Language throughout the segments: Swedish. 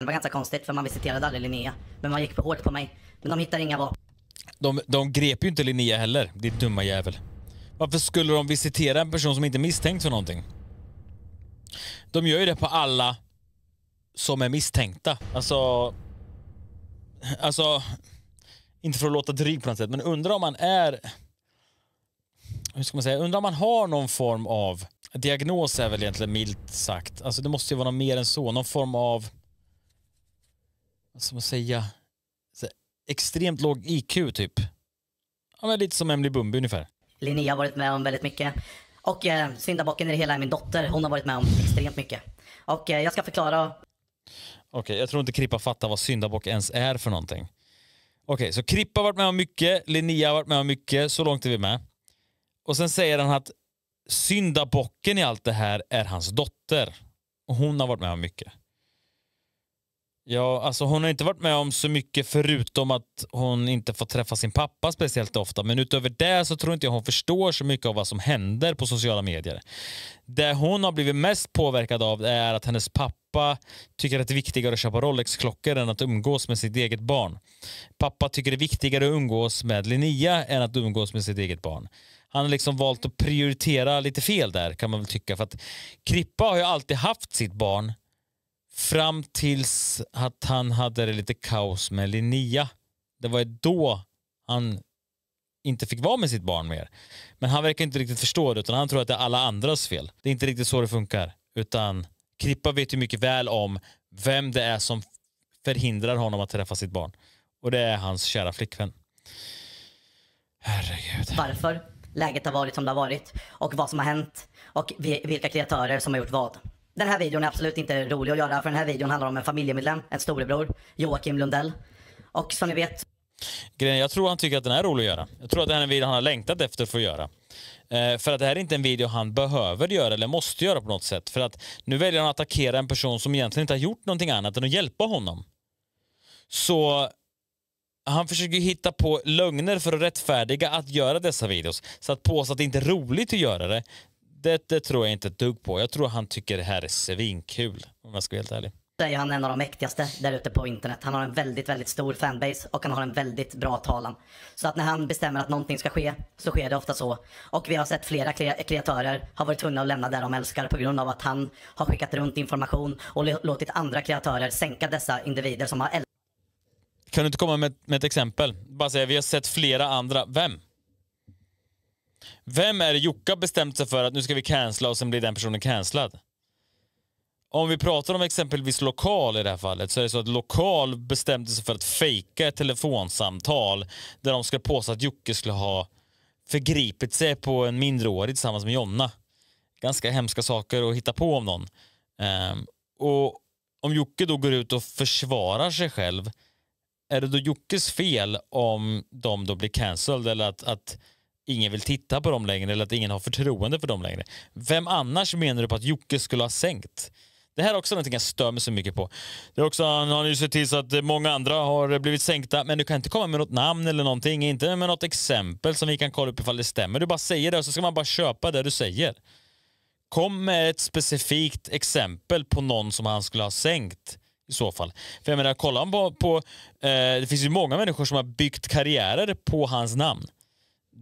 Det var ganska konstigt för man visiterade aldrig Linnea. Men man gick på hårt på mig. Men de hittade inga vapen. De, de grep ju inte Linnea heller, din dumma jävel. Varför skulle de visitera en person som inte är misstänkt för någonting? De gör ju det på alla som är misstänkta. Alltså... Alltså... Inte för att låta dryg på något sätt, men undrar om man är... Hur ska man säga? Undrar om man har någon form av... Diagnos är väl egentligen milt sagt. Alltså det måste ju vara något mer än så. Någon form av vad ska man säga, extremt låg IQ typ. Ja, men lite som Emily Bumby ungefär. Linnea har varit med om väldigt mycket. Och eh, syndabocken i det hela är min dotter. Hon har varit med om extremt mycket. Och eh, jag ska förklara. Okej, okay, jag tror inte Krippa fattar vad syndabock ens är för någonting. Okej, okay, så Krippa har varit med om mycket, Linnea har varit med om mycket, så långt är vi med. Och sen säger han att syndabocken i allt det här är hans dotter. Och hon har varit med om mycket. Ja, alltså hon har inte varit med om så mycket förutom att hon inte får träffa sin pappa speciellt ofta. Men utöver det så tror inte jag hon förstår så mycket av vad som händer på sociala medier. Det hon har blivit mest påverkad av är att hennes pappa tycker att det är viktigare att köpa Rolex-klockor än att umgås med sitt eget barn. Pappa tycker det är viktigare att umgås med Linnea än att umgås med sitt eget barn han har liksom valt att prioritera lite fel där kan man väl tycka. För att Krippa har ju alltid haft sitt barn Fram tills att han hade det lite kaos med Linnea. Det var ju då han inte fick vara med sitt barn mer. Men han verkar inte riktigt förstå det utan han tror att det är alla andras fel. Det är inte riktigt så det funkar. Utan Krippa vet ju mycket väl om vem det är som förhindrar honom att träffa sitt barn. Och det är hans kära flickvän. Herregud. Varför läget har varit som det har varit och vad som har hänt och vilka kreatörer som har gjort vad. Den här videon är absolut inte rolig att göra för den här videon handlar om en familjemedlem, en storebror, Joakim Lundell. Och som ni vet... Grejen, jag tror han tycker att den är rolig att göra. Jag tror att det här är en video han har längtat efter att få göra. Eh, för att det här är inte en video han behöver göra eller måste göra på något sätt. För att nu väljer han att attackera en person som egentligen inte har gjort någonting annat än att hjälpa honom. Så han försöker hitta på lögner för att rättfärdiga att göra dessa videos. Så att påstå att det inte är roligt att göra det, det, det tror jag inte ett dugg på. Jag tror han tycker det här är svinkul om jag ska vara helt ärlig. Det är han en av de mäktigaste där ute på internet. Han har en väldigt, väldigt stor fanbase och han har en väldigt bra talan. Så att när han bestämmer att någonting ska ske så sker det ofta så. Och vi har sett flera kreatörer har varit tvungna att lämna där de älskar på grund av att han har skickat runt information och låtit andra kreatörer sänka dessa individer som har älskat. Kan du inte komma med, med ett exempel? Bara säga, vi har sett flera andra. Vem? Vem är det Jocke bestämt sig för att nu ska vi cancella och sen blir den personen cancellad? Om vi pratar om exempelvis lokal i det här fallet så är det så att lokal bestämde sig för att fejka ett telefonsamtal där de ska påstå att Jocke skulle ha förgripit sig på en mindreårig tillsammans med Jonna. Ganska hemska saker att hitta på om någon. Um, och om Jocke då går ut och försvarar sig själv, är det då Jockes fel om de då blir cancelled eller att, att ingen vill titta på dem längre eller att ingen har förtroende för dem längre. Vem annars menar du på att Jocke skulle ha sänkt? Det här är också någonting jag stör mig så mycket på. Det är också, han har ju sett till så att många andra har blivit sänkta, men du kan inte komma med något namn eller någonting, inte med något exempel som vi kan kolla upp ifall det stämmer. Du bara säger det och så ska man bara köpa det du säger. Kom med ett specifikt exempel på någon som han skulle ha sänkt i så fall. För jag menar, kolla på, på eh, det finns ju många människor som har byggt karriärer på hans namn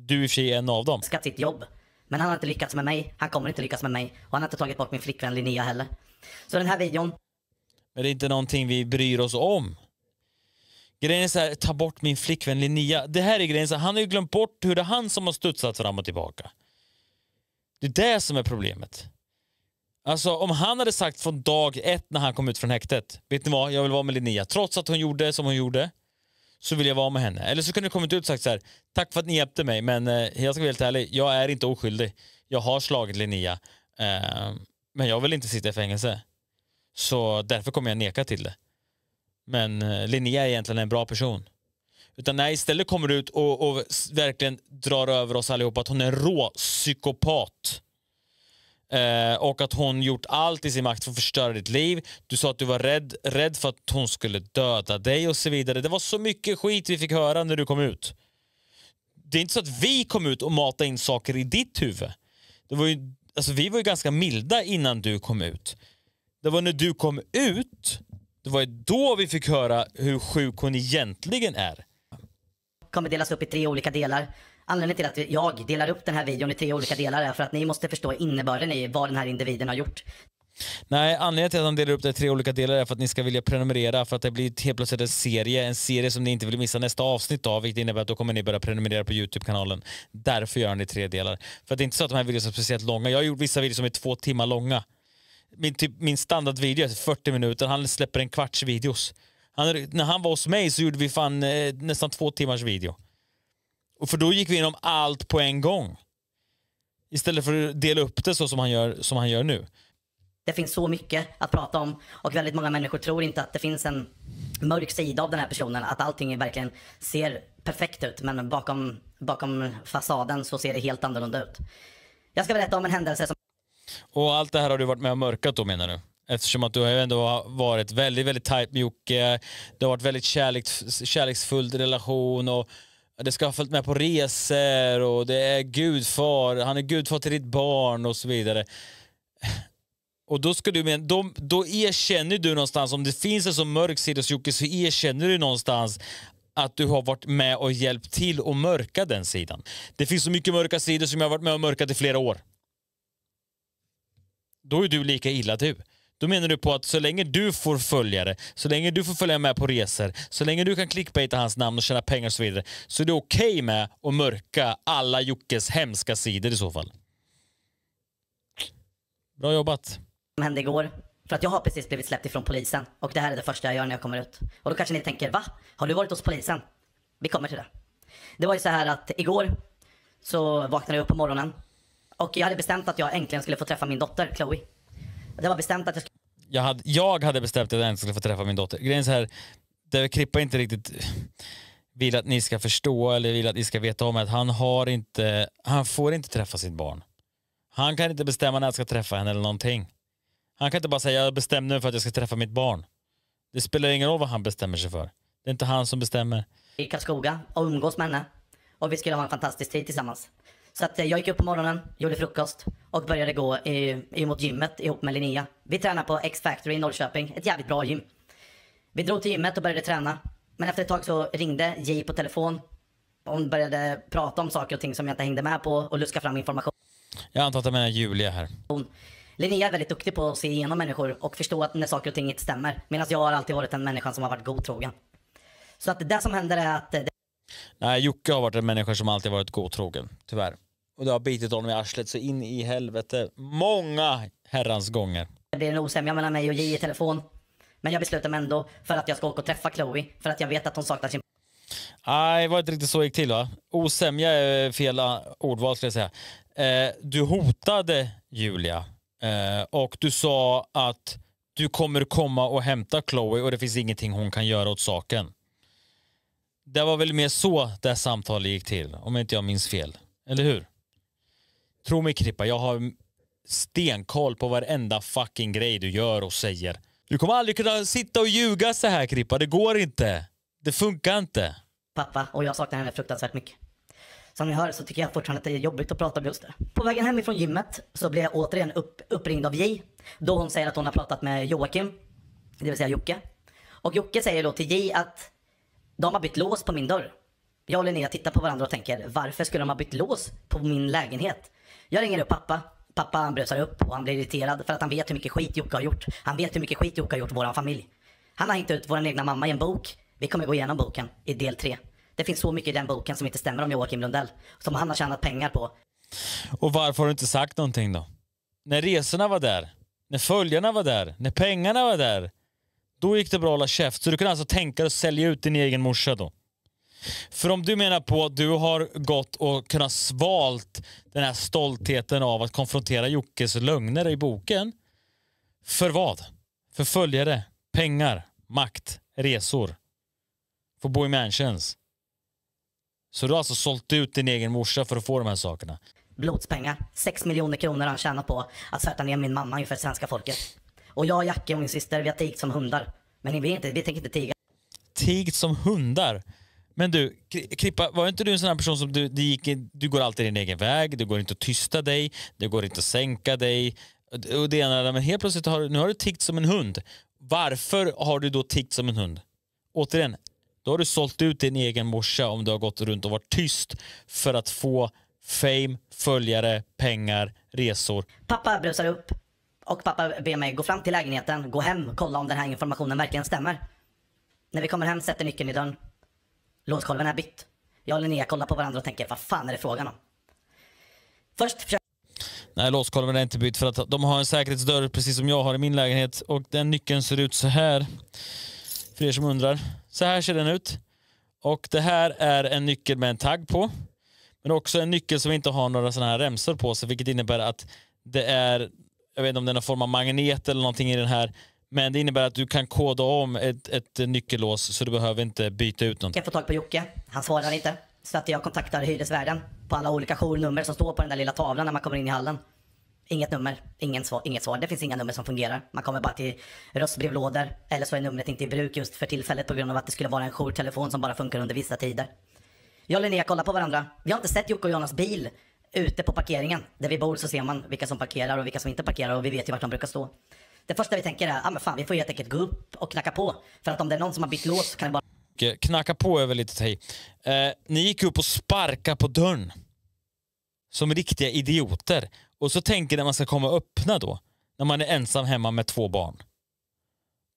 du är i och för sig en av dem. Skatt sitt jobb. Men han har inte lyckats med mig. Han kommer inte lyckas med mig. Och han har inte tagit bort min flickvän Linnea heller. Så den här videon. Men det är inte någonting vi bryr oss om. Grejen är så här, ta bort min flickvän Linnea. Det här är grejen, så här, han har ju glömt bort hur det är han som har studsat fram och tillbaka. Det är det som är problemet. Alltså om han hade sagt från dag ett när han kom ut från häktet, vet ni vad, jag vill vara med Linnea, trots att hon gjorde som hon gjorde, så vill jag vara med henne. Eller så kunde det kommit ut och sagt så här, tack för att ni hjälpte mig men eh, jag ska vara helt ärlig, jag är inte oskyldig. Jag har slagit Linnea eh, men jag vill inte sitta i fängelse. Så därför kommer jag neka till det. Men eh, Linnea är egentligen en bra person. Utan nej, istället kommer du ut och, och verkligen drar över oss allihopa att hon är en rå psykopat. Eh, och att hon gjort allt i sin makt för att förstöra ditt liv. Du sa att du var rädd, rädd för att hon skulle döda dig och så vidare. Det var så mycket skit vi fick höra när du kom ut. Det är inte så att vi kom ut och matade in saker i ditt huvud. Det var ju, alltså vi var ju ganska milda innan du kom ut. Det var när du kom ut, det var ju då vi fick höra hur sjuk hon egentligen är. Kommer delas upp i tre olika delar. Anledningen till att jag delar upp den här videon i tre olika delar är för att ni måste förstå innebörden i vad den här individen har gjort. Nej, anledningen till att de delar upp det i tre olika delar är för att ni ska vilja prenumerera för att det blir helt plötsligt en serie, en serie som ni inte vill missa nästa avsnitt av vilket innebär att då kommer ni börja prenumerera på Youtube-kanalen. Därför gör han det i tre delar. För att det är inte så att de här videorna är speciellt långa. Jag har gjort vissa videor som är två timmar långa. Min, typ, min standardvideo är 40 minuter, han släpper en kvarts videos. Han, när han var hos mig så gjorde vi fan eh, nästan två timmars video. Och för då gick vi igenom allt på en gång. Istället för att dela upp det så som han gör, som han gör nu. Det finns så mycket att prata om och väldigt många människor tror inte att det finns en mörk sida av den här personen. Att allting verkligen ser perfekt ut men bakom, bakom fasaden så ser det helt annorlunda ut. Jag ska berätta om en händelse som... Och allt det här har du varit med och mörkat då menar du? Eftersom att du har ändå varit väldigt, väldigt tajt med Jocke. Det har varit väldigt kärleks, kärleksfull relation och det ska ha följt med på resor och det är gudfar, han är gudfar till ditt barn och så vidare. Och då, ska du, då, då erkänner du någonstans, om det finns en så mörk sida hos Jocke så erkänner du någonstans att du har varit med och hjälpt till att mörka den sidan. Det finns så mycket mörka sidor som jag har varit med och mörkat i flera år. Då är du lika illa du. Då menar du på att så länge du får följare, så länge du får följa med på resor, så länge du kan clickbaita hans namn och tjäna pengar och så vidare, så är det okej okay med att mörka alla Jockes hemska sidor i så fall. Bra jobbat. Som hände igår. För att jag har precis blivit släppt ifrån polisen och det här är det första jag gör när jag kommer ut. Och då kanske ni tänker, va? Har du varit hos polisen? Vi kommer till det. Det var ju så här att igår så vaknade jag upp på morgonen och jag hade bestämt att jag äntligen skulle få träffa min dotter Chloe. Det var bestämt att jag skulle... Jag hade, jag hade bestämt att jag inte skulle få träffa min dotter. Grejen är så här, det Krippa inte riktigt vill att ni ska förstå eller vill att ni ska veta om att han har inte, han får inte träffa sitt barn. Han kan inte bestämma när jag ska träffa henne eller någonting. Han kan inte bara säga jag bestämde mig för att jag ska träffa mitt barn. Det spelar ingen roll vad han bestämmer sig för. Det är inte han som bestämmer. I Karlskoga och umgås med henne. Och vi skulle ha en fantastisk tid tillsammans. Så att eh, jag gick upp på morgonen, gjorde frukost och började gå i, mot gymmet ihop med Linnea. Vi tränade på X-Factory i Norrköping, ett jävligt bra gym. Vi drog till gymmet och började träna. Men efter ett tag så ringde J på telefon. Hon började prata om saker och ting som jag inte hängde med på och luska fram information. Jag antar att jag menar Julia här. Hon, Linnea är väldigt duktig på att se igenom människor och förstå att när saker och ting inte stämmer. Medan jag har alltid varit en människa som har varit godtrogen. Så att det som händer är att... Det... Nej, Jocke har varit en människa som alltid varit godtrogen, tyvärr och du har bitit honom i arslet så in i helvete. Många herrans gånger. Det blir en osämja mellan mig och J i telefon. Men jag beslutar mig ändå för att jag ska åka och träffa Chloe för att jag vet att hon saknar sin... Nej, det var inte riktigt så det gick till va? Osämja är fel ah, ordval skulle jag säga. Eh, du hotade Julia eh, och du sa att du kommer komma och hämta Chloe och det finns ingenting hon kan göra åt saken. Det var väl mer så det samtalet gick till, om inte jag minns fel. Eller hur? Tro mig Krippa, jag har stenkoll på varenda fucking grej du gör och säger. Du kommer aldrig kunna sitta och ljuga så här Krippa, det går inte. Det funkar inte. Pappa och jag saknar henne fruktansvärt mycket. Som ni hör så tycker jag fortfarande att det är jobbigt att prata om just det. På vägen hem ifrån gymmet så blir jag återigen upp, uppringd av J. Då hon säger att hon har pratat med Joakim, det vill säga Jocke. Och Jocke säger då till J att de har bytt lås på min dörr. Jag och Linnea tittar på varandra och tänker varför skulle de ha bytt lås på min lägenhet? Jag ringer upp pappa. Pappa brusar upp och han blir irriterad för att han vet hur mycket skit Jocke har gjort. Han vet hur mycket skit Jocke har gjort våran familj. Han har hängt ut vår egna mamma i en bok. Vi kommer gå igenom boken i del tre. Det finns så mycket i den boken som inte stämmer om Joakim Lundell. Som han har tjänat pengar på. Och varför har du inte sagt någonting då? När resorna var där, när följarna var där, när pengarna var där. Då gick det bra att hålla käft. Så du kunde alltså tänka dig att sälja ut din egen morsa då? För om du menar på att du har gått och kunnat svalt den här stoltheten av att konfrontera Jockes lögner i boken. För vad? För följare, pengar, makt, resor. Få bo i mansions. Så du har alltså sålt ut din egen morsa för att få de här sakerna? Blodspengar. 6 miljoner kronor han tjänar på att svärta ner min mamma inför svenska folket. Och jag, Jacke och min syster, vi har tigt som hundar. Men vi, inte, vi tänker inte tiga. Tigt som hundar? Men du, Krippa, var inte du en sån här person som du, du, gick, du går alltid din egen väg, det går inte att tysta dig, det går inte att sänka dig. Och det ena, men helt plötsligt har, nu har du tiggt som en hund. Varför har du då tiggt som en hund? Återigen, då har du sålt ut din egen morsa om du har gått runt och varit tyst för att få fame, följare, pengar, resor. Pappa brusar upp och pappa ber mig gå fram till lägenheten, gå hem, kolla om den här informationen verkligen stämmer. När vi kommer hem sätter nyckeln i dörren. Låskolven är bytt. Jag och Linnea kollar på varandra och tänker, vad fan är det frågan om? Först försöker Nej, låskolven är inte bytt för att de har en säkerhetsdörr precis som jag har i min lägenhet och den nyckeln ser ut så här. För er som undrar. Så här ser den ut. Och det här är en nyckel med en tagg på. Men också en nyckel som inte har några sådana här remsor på sig vilket innebär att det är, jag vet inte om det är någon form av magnet eller någonting i den här men det innebär att du kan koda om ett, ett nyckellås så du behöver inte byta ut någonting. Jag får tag på Jocke. Han svarar inte. Så att jag kontaktar hyresvärden på alla olika journummer som står på den där lilla tavlan när man kommer in i hallen. Inget nummer, ingen svar, inget svar. Det finns inga nummer som fungerar. Man kommer bara till röstbrevlådor eller så är numret inte i bruk just för tillfället på grund av att det skulle vara en jourtelefon som bara funkar under vissa tider. Jag och Linnea kollar på varandra. Vi har inte sett Jocke och Jonas bil ute på parkeringen. Där vi bor så ser man vilka som parkerar och vilka som inte parkerar och vi vet ju vart de brukar stå. Det första vi tänker är, ah, men fan, vi får helt enkelt gå upp och knacka på. För att om det är någon som har bytt lås så kan det bara... Eh, knacka på är väl lite hej. Eh, ni gick upp och sparkade på dörren. Som riktiga idioter. Och så tänker ni att man ska komma och öppna då. När man är ensam hemma med två barn.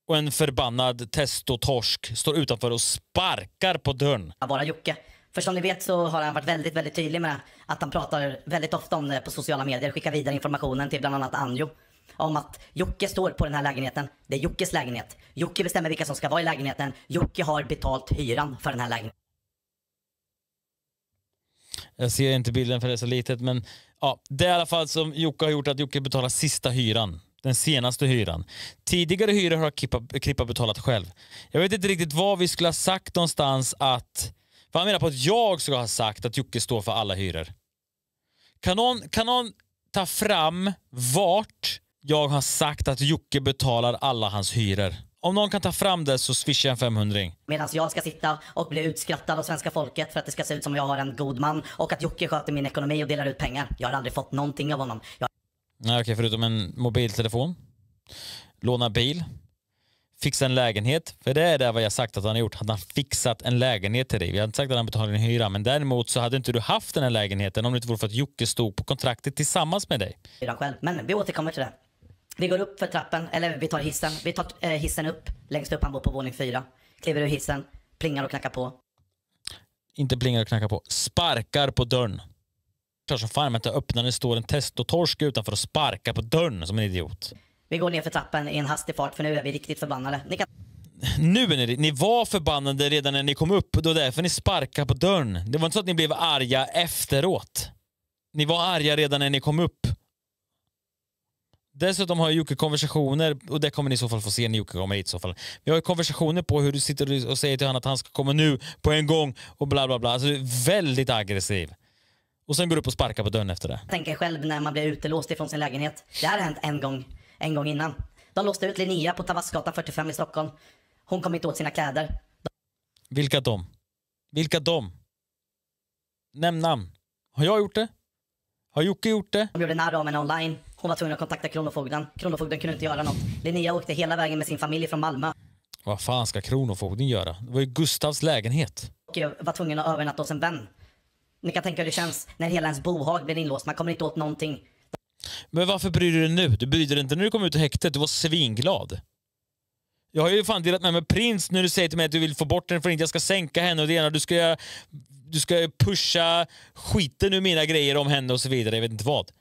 Och en förbannad testotorsk står utanför och sparkar på dörren. Bara Jocke. För som ni vet så har han varit väldigt, väldigt tydlig med att han pratar väldigt ofta om det på sociala medier, skickar vidare informationen till bland annat Anjo om att Jocke står på den här lägenheten. Det är Jockes lägenhet. Jocke bestämmer vilka som ska vara i lägenheten. Jocke har betalt hyran för den här lägenheten. Jag ser inte bilden för det är så litet, men ja, det är i alla fall som Jocke har gjort att Jocke betalar sista hyran. Den senaste hyran. Tidigare hyror har Krippa, Krippa betalat själv. Jag vet inte riktigt vad vi skulle ha sagt någonstans att... Vad han menar på att jag skulle ha sagt att Jocke står för alla hyror. Kan någon, kan någon ta fram vart jag har sagt att Jocke betalar alla hans hyror. Om någon kan ta fram det så swishar jag en 500 Medan jag ska sitta och bli utskrattad av svenska folket för att det ska se ut som jag har en god man och att Jocke sköter min ekonomi och delar ut pengar. Jag har aldrig fått någonting av honom. Jag... Nej, okej, förutom en mobiltelefon, låna bil, fixa en lägenhet. För det är det vad jag sagt att han har gjort. Han har fixat en lägenhet till dig. Vi har inte sagt att han betalar din hyra, men däremot så hade inte du haft den här lägenheten om det inte vore för att Jocke stod på kontraktet tillsammans med dig. Men vi återkommer till det. Vi går upp för trappen, eller vi tar hissen. Vi tar eh, hissen upp, längst upp, han bor på våning fyra. Kliver ur hissen, plingar och knackar på. Inte plingar och knackar på, sparkar på dörren. Klart som fan att jag öppnar när det står en testotorsk utanför och sparkar på dörren som en idiot. Vi går ner för trappen i en hastig fart för nu är vi riktigt förbannade. Ni kan... Nu är ni, ni var förbannade redan när ni kom upp, det var därför ni sparkade på dörren. Det var inte så att ni blev arga efteråt. Ni var arga redan när ni kom upp. Dessutom har Jocke konversationer, och det kommer ni i så fall få se när Jocke kommer hit i så fall. Vi har ju konversationer på hur du sitter och säger till honom att han ska komma nu på en gång och bla bla bla. Alltså väldigt aggressiv. Och sen går du upp och sparkar på dörren efter det. Jag tänker själv när man blir utelåst ifrån sin lägenhet. Det här har hänt en gång, en gång innan. De låste ut Linnea på Tavastgatan 45 i Stockholm. Hon kom inte åt sina kläder. De... Vilka de? Vilka de? Nämn namn. Har jag gjort det? Har Jocke gjort det? De gjorde narr av henne online. Hon var tvungen att kontakta Kronofogden. Kronofogden kunde inte göra något. Linnea åkte hela vägen med sin familj från Malmö. Vad fan ska Kronofogden göra? Det var ju Gustavs lägenhet. Och jag var tvungen att övernatta hos en vän. Ni kan tänka hur det känns när hela ens bohag blir inlåst. Man kommer inte åt någonting. Men varför bryr du dig nu? Du brydde dig inte när du kom ut ur häktet. Du var svinglad. Jag har ju fan delat med mig prins när du säger till mig att du vill få bort henne för att jag ska sänka henne och det ena. Du ska, du ska pusha skiten ur mina grejer om henne och så vidare. Jag vet inte vad.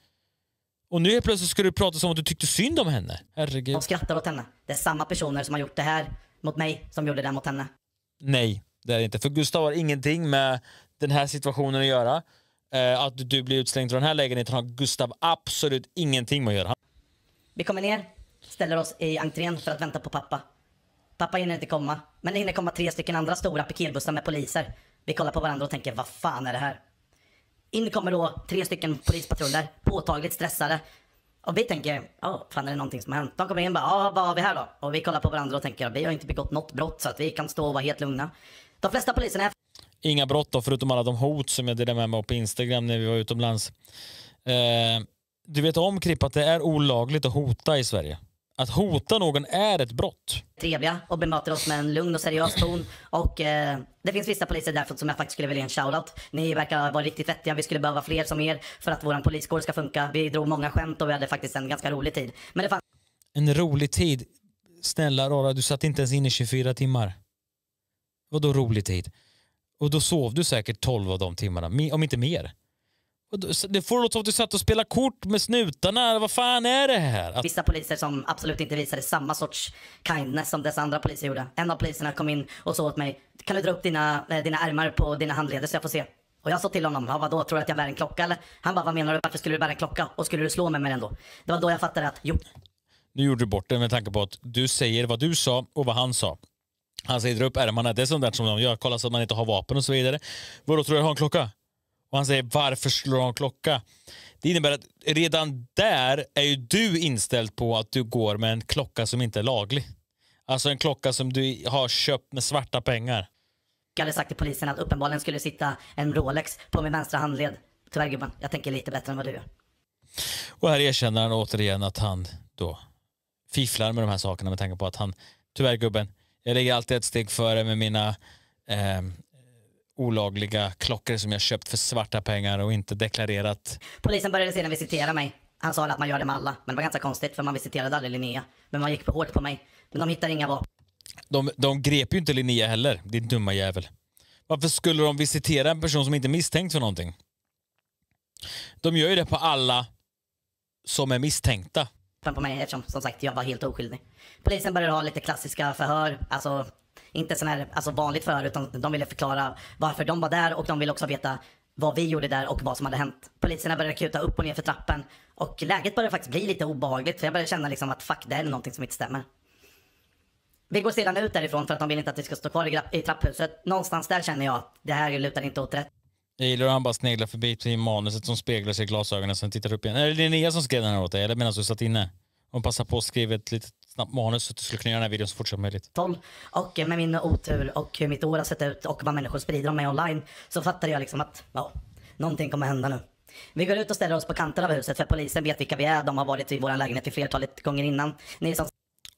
Och nu plötsligt ska du prata som att du tyckte synd om henne. Herregud. De skrattar åt henne. Det är samma personer som har gjort det här mot mig som gjorde det mot henne. Nej, det är det inte. För Gustav har ingenting med den här situationen att göra. Eh, att du blir utslängd från den här lägenheten har Gustav absolut ingenting med att göra. Vi kommer ner, ställer oss i entrén för att vänta på pappa. Pappa hinner inte komma, men det hinner komma tre stycken andra stora piketbussar med poliser. Vi kollar på varandra och tänker, vad fan är det här? In kommer då tre stycken polispatruller, påtagligt stressade. Och vi tänker, ja, fan är det någonting som har hänt? De kommer in och bara, ja, vad har vi här då? Och vi kollar på varandra och tänker, vi har inte begått något brott så att vi kan stå och vara helt lugna. De flesta poliserna är... Inga brott då, förutom alla de hot som jag delade med mig på Instagram när vi var utomlands. Eh, du vet om Kripp att det är olagligt att hota i Sverige? Att hota någon är ett brott. Trevliga och bemöter oss med en lugn och seriös ton. Och eh, det finns vissa poliser där som jag faktiskt skulle vilja ge en shoutout. Ni verkar vara riktigt vettiga. Vi skulle behöva fler som er för att våran poliskår ska funka. Vi drog många skämt och vi hade faktiskt en ganska rolig tid. Men det fanns... En rolig tid? Snälla rara, du satt inte ens inne 24 timmar. Vadå rolig tid? Och då sov du säkert 12 av de timmarna, om inte mer. Det får låta som att du satt och spelade kort med snutarna. Vad fan är det här? Att... Vissa poliser som absolut inte visade samma sorts kindness som dessa andra poliser gjorde. En av poliserna kom in och sa åt mig, kan du dra upp dina, eh, dina ärmar på dina handleder så jag får se? Och jag sa till honom, vadå, tror du att jag bär en klocka eller? Han bara, vad menar du? Varför skulle du bära en klocka? Och skulle du slå mig med den då? Det var då jag fattade att, jo. Nu gjorde du bort det med tanke på att du säger vad du sa och vad han sa. Han säger dra upp ärmarna, det är sånt där som de gör, kolla så att man inte har vapen och så vidare. Vadå, tror du jag har en klocka? Och han säger varför slår han klocka? Det innebär att redan där är ju du inställd på att du går med en klocka som inte är laglig. Alltså en klocka som du har köpt med svarta pengar. Jag hade sagt till polisen att uppenbarligen skulle sitta en Rolex på min vänstra handled. Tyvärr gubben, jag tänker lite bättre än vad du gör. Och här erkänner han återigen att han då fifflar med de här sakerna med tanke på att han, tyvärr gubben, jag ligger alltid ett steg före med mina eh, olagliga klockor som jag köpt för svarta pengar och inte deklarerat. Polisen började sedan visitera mig. Han sa att man gör det med alla, men det var ganska konstigt för man visiterade aldrig Linnea. Men man gick på hårt på mig. Men de hittade inga vapen. De, de grep ju inte Linnea heller, din dumma jävel. Varför skulle de visitera en person som inte är misstänkt för någonting? De gör ju det på alla som är misstänkta. På mig eftersom som sagt jag var helt oskyldig. Polisen började ha lite klassiska förhör, alltså inte sån här, alltså vanligt förhör, utan de ville förklara varför de var där och de ville också veta vad vi gjorde där och vad som hade hänt. Poliserna började kuta upp och ner för trappen och läget började faktiskt bli lite obehagligt för jag började känna liksom att fuck, det är någonting som inte stämmer. Vi går sedan ut därifrån för att de vill inte att vi ska stå kvar i, i trapphuset. Någonstans där känner jag att det här lutar inte åt rätt. Jag gillar hur han bara sneglar förbi till manuset som speglar sig i glasögonen, och sen tittar upp igen. Är det Linnea som skrev den här åt dig? Eller medan du satt inne? Hon passar på att skriva ett litet snabbt manus så att du skulle kunna göra den här videon så fort som möjligt. Och med min otur och hur mitt år har sett ut och vad människor sprider om mig online så fattade jag liksom att ja, någonting kommer hända nu. Vi går ut och ställer oss på kanten av huset för polisen vet vilka vi är. De har varit i vår lägenhet i flertalet gånger innan. Ni som...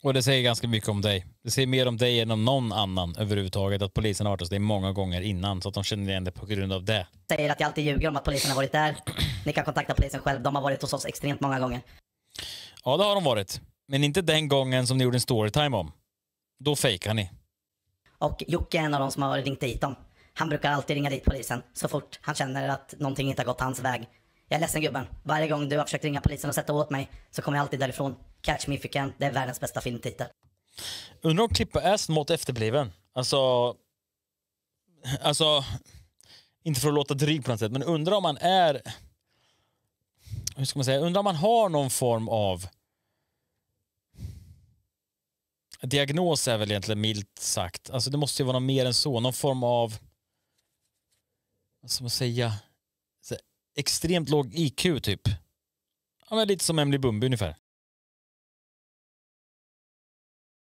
Och det säger ganska mycket om dig. Det säger mer om dig än om någon annan överhuvudtaget att polisen har varit hos dig många gånger innan så att de känner igen dig på grund av det. Säger att jag alltid ljuger om att polisen har varit där. Ni kan kontakta polisen själv. De har varit hos oss extremt många gånger. Ja, det har de varit. Men inte den gången som ni gjorde en storytime om. Då fejkar ni. Och Jocke är en av de som har ringt dit dem. Han brukar alltid ringa dit polisen så fort han känner att någonting inte har gått hans väg. Jag är ledsen gubben. Varje gång du har försökt ringa polisen och sätta åt mig så kommer jag alltid därifrån. Catch Me If You Can, det är världens bästa filmtitel. Undrar om Klippa är smått efterbliven. Alltså... Alltså... Inte för att låta dryg på något sätt, men undrar om man är... Hur ska man säga? Undrar om man har någon form av diagnos är väl egentligen milt sagt. Alltså det måste ju vara något mer än så. Någon form av, vad ska man säga, extremt låg IQ typ. Ja, men lite som Emily Bumby ungefär.